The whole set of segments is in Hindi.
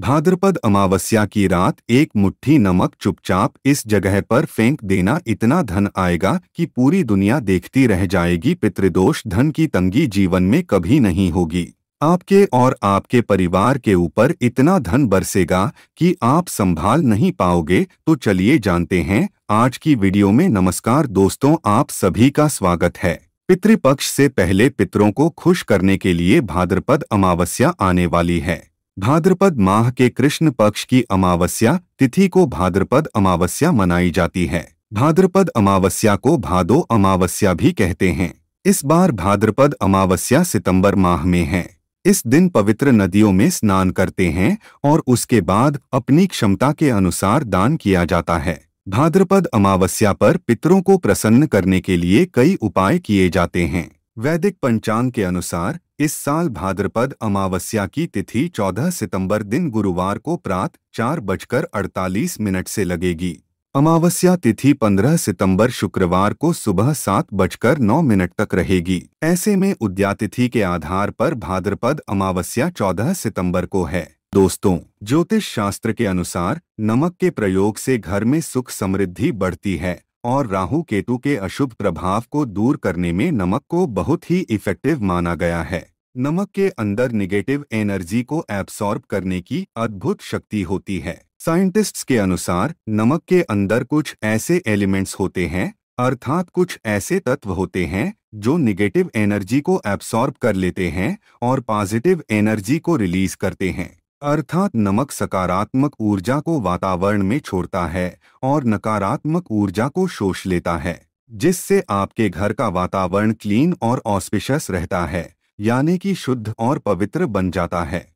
भाद्रपद अमावस्या की रात एक मुट्ठी नमक चुपचाप इस जगह पर फेंक देना इतना धन आएगा कि पूरी दुनिया देखती रह जाएगी पितृदोष धन की तंगी जीवन में कभी नहीं होगी आपके और आपके परिवार के ऊपर इतना धन बरसेगा कि आप संभाल नहीं पाओगे तो चलिए जानते हैं आज की वीडियो में नमस्कार दोस्तों आप सभी का स्वागत है पितृपक्ष से पहले पितरों को खुश करने के लिए भाद्रपद अमावस्या आने वाली है भाद्रपद माह के कृष्ण पक्ष की अमावस्या तिथि को भाद्रपद अमावस्या मनाई जाती है भाद्रपद अमावस्या को भादो अमावस्या भी कहते हैं इस बार भाद्रपद अमावस्या सितंबर माह में है इस दिन पवित्र नदियों में स्नान करते हैं और उसके बाद अपनी क्षमता के अनुसार दान किया जाता है भाद्रपद अमावस्या पर पितरों को प्रसन्न करने के लिए कई उपाय किए जाते हैं वैदिक पंचांग के अनुसार इस साल भाद्रपद अमावस्या की तिथि 14 सितंबर दिन गुरुवार को प्रात चार बजकर अड़तालीस मिनट से लगेगी अमावस्या तिथि 15 सितंबर शुक्रवार को सुबह सात बजकर नौ मिनट तक रहेगी ऐसे में उद्यातिथि के आधार पर भाद्रपद अमावस्या 14 सितंबर को है दोस्तों ज्योतिष शास्त्र के अनुसार नमक के प्रयोग से घर में सुख समृद्धि बढ़ती है और राहु केतु के अशुभ प्रभाव को दूर करने में नमक को बहुत ही इफेक्टिव माना गया है नमक के अंदर निगेटिव एनर्जी को एब्सॉर्ब करने की अद्भुत शक्ति होती है साइंटिस्ट्स के अनुसार नमक के अंदर कुछ ऐसे एलिमेंट्स होते हैं अर्थात कुछ ऐसे तत्व होते हैं जो निगेटिव एनर्जी को एब्सॉर्ब कर लेते हैं और पॉजिटिव एनर्जी को रिलीज करते हैं अर्थात नमक सकारात्मक ऊर्जा को वातावरण में छोड़ता है और नकारात्मक ऊर्जा को शोष लेता है जिससे आपके घर का वातावरण क्लीन और ऑस्पिशस रहता है यानी कि शुद्ध और पवित्र बन जाता है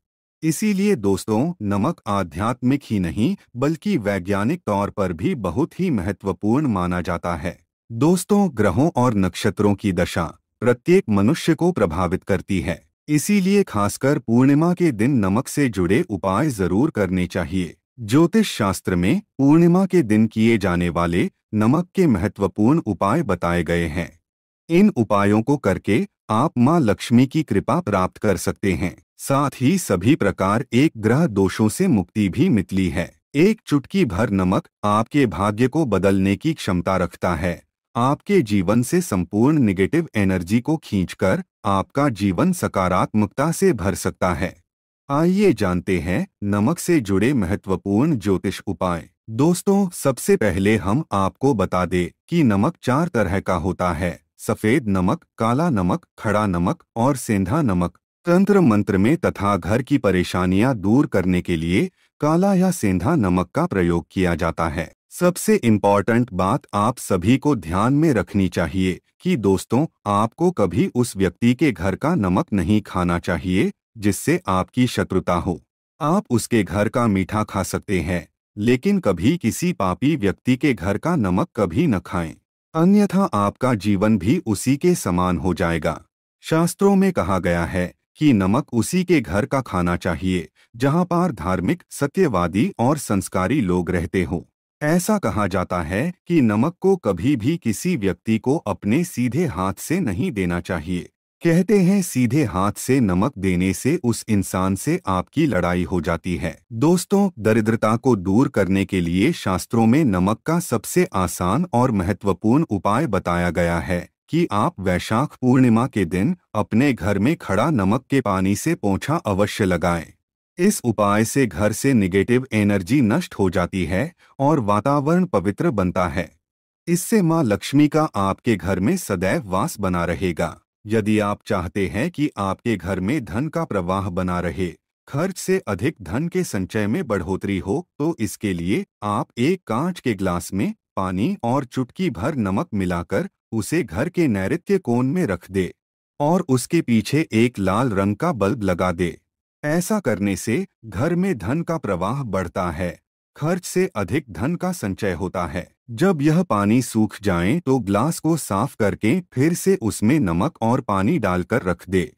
इसीलिए दोस्तों नमक आध्यात्मिक ही नहीं बल्कि वैज्ञानिक तौर पर भी बहुत ही महत्वपूर्ण माना जाता है दोस्तों ग्रहों और नक्षत्रों की दशा प्रत्येक मनुष्य को प्रभावित करती है इसीलिए खासकर पूर्णिमा के दिन नमक से जुड़े उपाय जरूर करने चाहिए ज्योतिष शास्त्र में पूर्णिमा के दिन किए जाने वाले नमक के महत्वपूर्ण उपाय बताए गए हैं इन उपायों को करके आप मां लक्ष्मी की कृपा प्राप्त कर सकते हैं साथ ही सभी प्रकार एक ग्रह दोषों से मुक्ति भी मितली है एक चुटकी भर नमक आपके भाग्य को बदलने की क्षमता रखता है आपके जीवन से संपूर्ण निगेटिव एनर्जी को खींचकर आपका जीवन सकारात्मकता से भर सकता है आइए जानते हैं नमक से जुड़े महत्वपूर्ण ज्योतिष उपाय दोस्तों सबसे पहले हम आपको बता दें कि नमक चार तरह का होता है सफेद नमक काला नमक खड़ा नमक और सेंधा नमक तंत्र मंत्र में तथा घर की परेशानियां दूर करने के लिए काला या सेंधा नमक का प्रयोग किया जाता है सबसे इम्पॉर्टेंट बात आप सभी को ध्यान में रखनी चाहिए कि दोस्तों आपको कभी उस व्यक्ति के घर का नमक नहीं खाना चाहिए जिससे आपकी शत्रुता हो आप उसके घर का मीठा खा सकते हैं लेकिन कभी किसी पापी व्यक्ति के घर का नमक कभी न खाएं अन्यथा आपका जीवन भी उसी के समान हो जाएगा शास्त्रों में कहा गया है कि नमक उसी के घर का खाना चाहिए जहां पर धार्मिक सत्यवादी और संस्कारी लोग रहते हों ऐसा कहा जाता है कि नमक को कभी भी किसी व्यक्ति को अपने सीधे हाथ से नहीं देना चाहिए कहते हैं सीधे हाथ से नमक देने से उस इंसान से आपकी लड़ाई हो जाती है दोस्तों दरिद्रता को दूर करने के लिए शास्त्रों में नमक का सबसे आसान और महत्वपूर्ण उपाय बताया गया है कि आप वैशाख पूर्णिमा के दिन अपने घर में खड़ा नमक के पानी से पोछा अवश्य लगाएं। इस उपाय से घर से निगेटिव एनर्जी नष्ट हो जाती है और वातावरण पवित्र बनता है इससे माँ लक्ष्मी का आपके घर में सदैव वास बना रहेगा यदि आप चाहते हैं कि आपके घर में धन का प्रवाह बना रहे खर्च से अधिक धन के संचय में बढ़ोतरी हो तो इसके लिए आप एक कांच के ग्लास में पानी और चुटकी भर नमक मिलाकर उसे घर के नैऋत्य कोण में रख दे और उसके पीछे एक लाल रंग का बल्ब लगा दे ऐसा करने से घर में धन का प्रवाह बढ़ता है खर्च से अधिक धन का संचय होता है जब यह पानी सूख जाए तो ग्लास को साफ करके फिर से उसमें नमक और पानी डालकर रख दे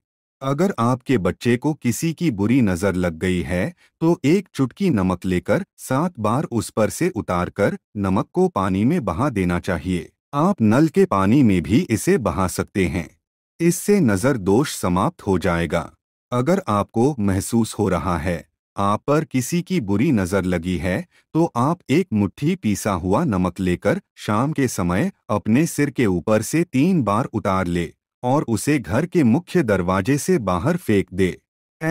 अगर आपके बच्चे को किसी की बुरी नज़र लग गई है तो एक चुटकी नमक लेकर सात बार उस पर से उतारकर नमक को पानी में बहा देना चाहिए आप नल के पानी में भी इसे बहा सकते हैं इससे नज़र दोष समाप्त हो जाएगा अगर आपको महसूस हो रहा है आप पर किसी की बुरी नज़र लगी है तो आप एक मुट्ठी पीसा हुआ नमक लेकर शाम के समय अपने सिर के ऊपर से तीन बार उतार ले और उसे घर के मुख्य दरवाजे से बाहर फेंक दे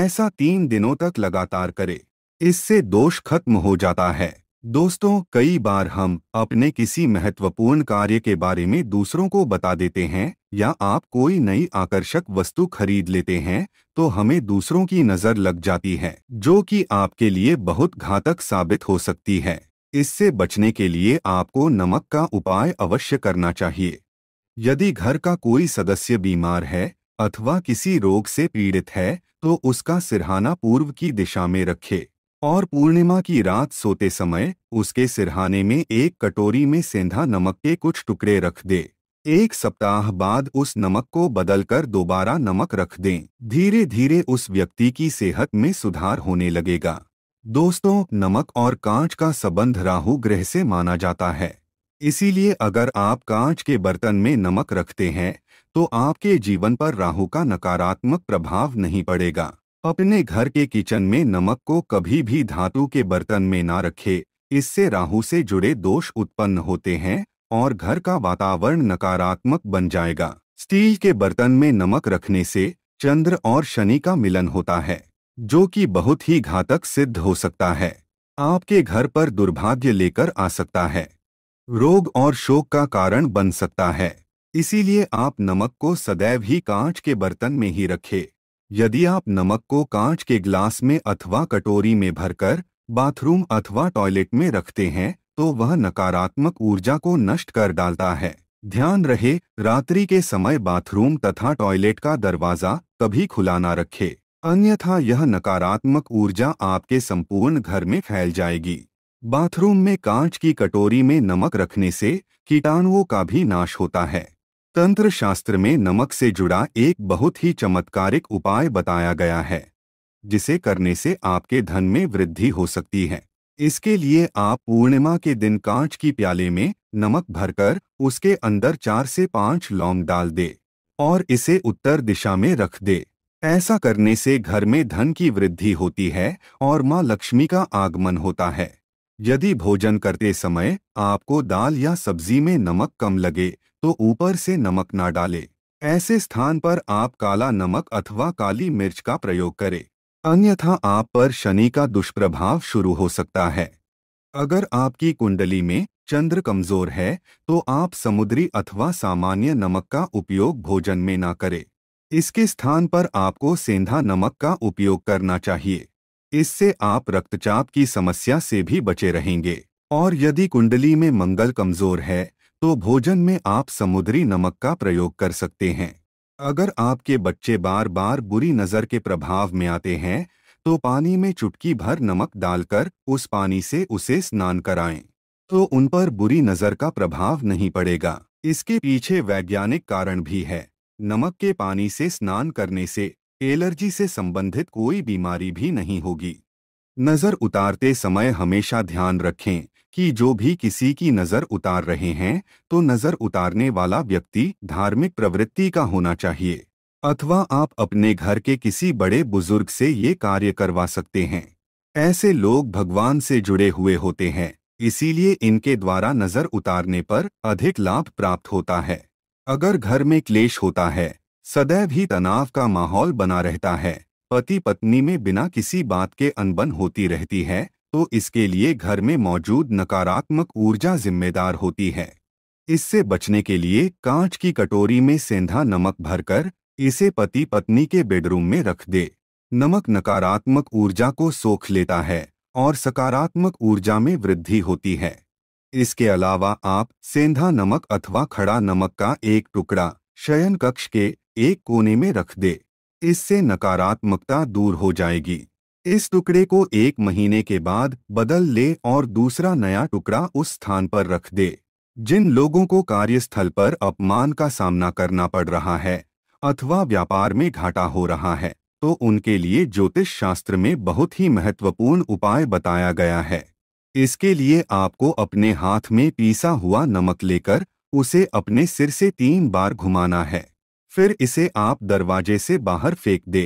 ऐसा तीन दिनों तक लगातार करे इससे दोष खत्म हो जाता है दोस्तों कई बार हम अपने किसी महत्वपूर्ण कार्य के बारे में दूसरों को बता देते हैं या आप कोई नई आकर्षक वस्तु खरीद लेते हैं तो हमें दूसरों की नज़र लग जाती है जो कि आपके लिए बहुत घातक साबित हो सकती है इससे बचने के लिए आपको नमक का उपाय अवश्य करना चाहिए यदि घर का कोई सदस्य बीमार है अथवा किसी रोग से पीड़ित है तो उसका सिरहाना पूर्व की दिशा में रखें और पूर्णिमा की रात सोते समय उसके सिरहाने में एक कटोरी में सेंधा नमक के कुछ टुकड़े रख दे एक सप्ताह बाद उस नमक को बदलकर दोबारा नमक रख दें धीरे धीरे उस व्यक्ति की सेहत में सुधार होने लगेगा दोस्तों नमक और कांच का संबंध राहु ग्रह से माना जाता है इसीलिए अगर आप कांच के बर्तन में नमक रखते हैं तो आपके जीवन पर राहु का नकारात्मक प्रभाव नहीं पड़ेगा अपने घर के किचन में नमक को कभी भी धातु के बर्तन में ना रखें इससे राहु से जुड़े दोष उत्पन्न होते हैं और घर का वातावरण नकारात्मक बन जाएगा स्टील के बर्तन में नमक रखने से चंद्र और शनि का मिलन होता है जो कि बहुत ही घातक सिद्ध हो सकता है आपके घर पर दुर्भाग्य लेकर आ सकता है रोग और शोक का कारण बन सकता है इसीलिए आप नमक को सदैव ही कांच के बर्तन में ही रखें यदि आप नमक को कांच के ग्लास में अथवा कटोरी में भरकर बाथरूम अथवा टॉयलेट में रखते हैं तो वह नकारात्मक ऊर्जा को नष्ट कर डालता है ध्यान रहे रात्रि के समय बाथरूम तथा टॉयलेट का दरवाजा कभी खुला ना रखे अन्यथा यह नकारात्मक ऊर्जा आपके संपूर्ण घर में फैल जाएगी बाथरूम में कांच की कटोरी में नमक रखने से कीटाणुओं का भी नाश होता है तंत्र शास्त्र में नमक से जुड़ा एक बहुत ही चमत्कारिक उपाय बताया गया है जिसे करने से आपके धन में वृद्धि हो सकती है इसके लिए आप पूर्णिमा के दिन कांच की प्याले में नमक भरकर उसके अंदर चार से पांच लौंग डाल दे और इसे उत्तर दिशा में रख दे ऐसा करने से घर में धन की वृद्धि होती है और माँ लक्ष्मी का आगमन होता है यदि भोजन करते समय आपको दाल या सब्जी में नमक कम लगे तो ऊपर से नमक ना डालें। ऐसे स्थान पर आप काला नमक अथवा काली मिर्च का प्रयोग करें अन्यथा आप पर शनि का दुष्प्रभाव शुरू हो सकता है अगर आपकी कुंडली में चंद्र कमजोर है तो आप समुद्री अथवा सामान्य नमक का उपयोग भोजन में ना करें इसके स्थान पर आपको सेंधा नमक का उपयोग करना चाहिए इससे आप रक्तचाप की समस्या से भी बचे रहेंगे और यदि कुंडली में मंगल कमजोर है तो भोजन में आप समुद्री नमक का प्रयोग कर सकते हैं अगर आपके बच्चे बार बार बुरी नज़र के प्रभाव में आते हैं तो पानी में चुटकी भर नमक डालकर उस पानी से उसे स्नान कराएं तो उन पर बुरी नज़र का प्रभाव नहीं पड़ेगा इसके पीछे वैज्ञानिक कारण भी है नमक के पानी से स्नान करने से एलर्जी से संबंधित कोई बीमारी भी नहीं होगी नज़र उतारते समय हमेशा ध्यान रखें कि जो भी किसी की नज़र उतार रहे हैं तो नज़र उतारने वाला व्यक्ति धार्मिक प्रवृत्ति का होना चाहिए अथवा आप अपने घर के किसी बड़े बुजुर्ग से ये कार्य करवा सकते हैं ऐसे लोग भगवान से जुड़े हुए होते हैं इसीलिए इनके द्वारा नज़र उतारने पर अधिक लाभ प्राप्त होता है अगर घर में क्लेश होता है सदैव ही तनाव का माहौल बना रहता है पति पत्नी में बिना किसी बात के अनबन होती रहती है तो इसके लिए घर में मौजूद नकारात्मक ऊर्जा जिम्मेदार होती है इससे बचने के लिए कांच की कटोरी में सेंधा नमक भरकर इसे पति पत्नी के बेडरूम में रख दे नमक नकारात्मक ऊर्जा को सोख लेता है और सकारात्मक ऊर्जा में वृद्धि होती है इसके अलावा आप सेंधा नमक अथवा खड़ा नमक का एक टुकड़ा शयन कक्ष के एक कोने में रख दे इससे नकारात्मकता दूर हो जाएगी इस टुकड़े को एक महीने के बाद बदल ले और दूसरा नया टुकड़ा उस स्थान पर रख दे जिन लोगों को कार्यस्थल पर अपमान का सामना करना पड़ रहा है अथवा व्यापार में घाटा हो रहा है तो उनके लिए ज्योतिष शास्त्र में बहुत ही महत्वपूर्ण उपाय बताया गया है इसके लिए आपको अपने हाथ में पीसा हुआ नमक लेकर उसे अपने सिर से तीन बार घुमाना है फिर इसे आप दरवाजे से बाहर फेंक दे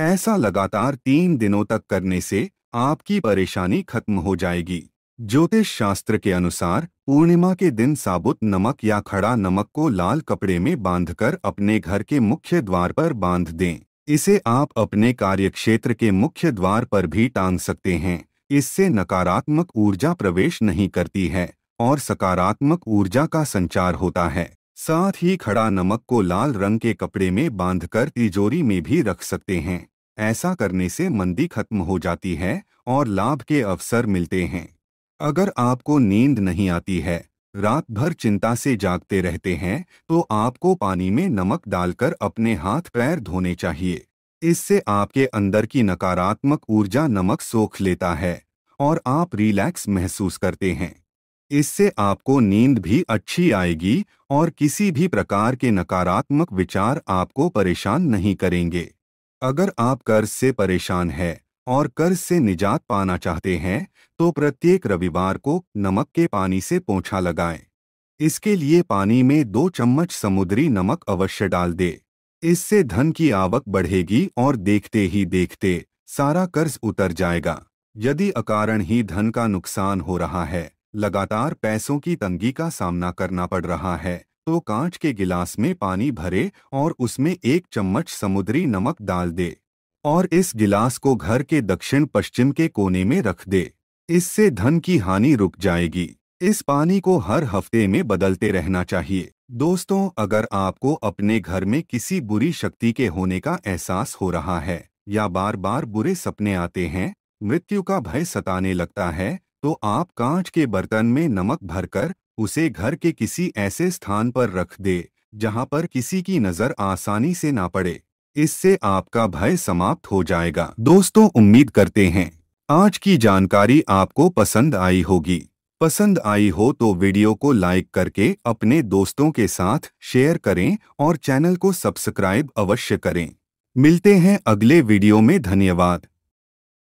ऐसा लगातार तीन दिनों तक करने से आपकी परेशानी खत्म हो जाएगी ज्योतिष शास्त्र के अनुसार पूर्णिमा के दिन साबुत नमक या खड़ा नमक को लाल कपड़े में बांधकर अपने घर के मुख्य द्वार पर बांध दें इसे आप अपने कार्यक्षेत्र के मुख्य द्वार पर भी टांग सकते हैं इससे नकारात्मक ऊर्जा प्रवेश नहीं करती है और सकारात्मक ऊर्जा का संचार होता है साथ ही खड़ा नमक को लाल रंग के कपड़े में बांधकर तिजोरी में भी रख सकते हैं ऐसा करने से मंदी खत्म हो जाती है और लाभ के अवसर मिलते हैं अगर आपको नींद नहीं आती है रात भर चिंता से जागते रहते हैं तो आपको पानी में नमक डालकर अपने हाथ पैर धोने चाहिए इससे आपके अंदर की नकारात्मक ऊर्जा नमक सोख लेता है और आप रिलैक्स महसूस करते हैं इससे आपको नींद भी अच्छी आएगी और किसी भी प्रकार के नकारात्मक विचार आपको परेशान नहीं करेंगे अगर आप कर्ज से परेशान हैं और कर्ज से निजात पाना चाहते हैं तो प्रत्येक रविवार को नमक के पानी से पोछा लगाएं। इसके लिए पानी में दो चम्मच समुद्री नमक अवश्य डाल दे इससे धन की आवक बढ़ेगी और देखते ही देखते सारा कर्ज उतर जाएगा यदि अकारण ही धन का नुकसान हो रहा है लगातार पैसों की तंगी का सामना करना पड़ रहा है तो कांच के गिलास में पानी भरे और उसमें एक चम्मच समुद्री नमक डाल दे और इस गिलास को घर के दक्षिण पश्चिम के कोने में रख दे इससे धन की हानि रुक जाएगी इस पानी को हर हफ्ते में बदलते रहना चाहिए दोस्तों अगर आपको अपने घर में किसी बुरी शक्ति के होने का एहसास हो रहा है या बार बार बुरे सपने आते हैं मृत्यु का भय सताने लगता है तो आप कांच के बर्तन में नमक भरकर उसे घर के किसी ऐसे स्थान पर रख दे जहां पर किसी की नज़र आसानी से ना पड़े इससे आपका भय समाप्त हो जाएगा दोस्तों उम्मीद करते हैं आज की जानकारी आपको पसंद आई होगी पसंद आई हो तो वीडियो को लाइक करके अपने दोस्तों के साथ शेयर करें और चैनल को सब्सक्राइब अवश्य करें मिलते हैं अगले वीडियो में धन्यवाद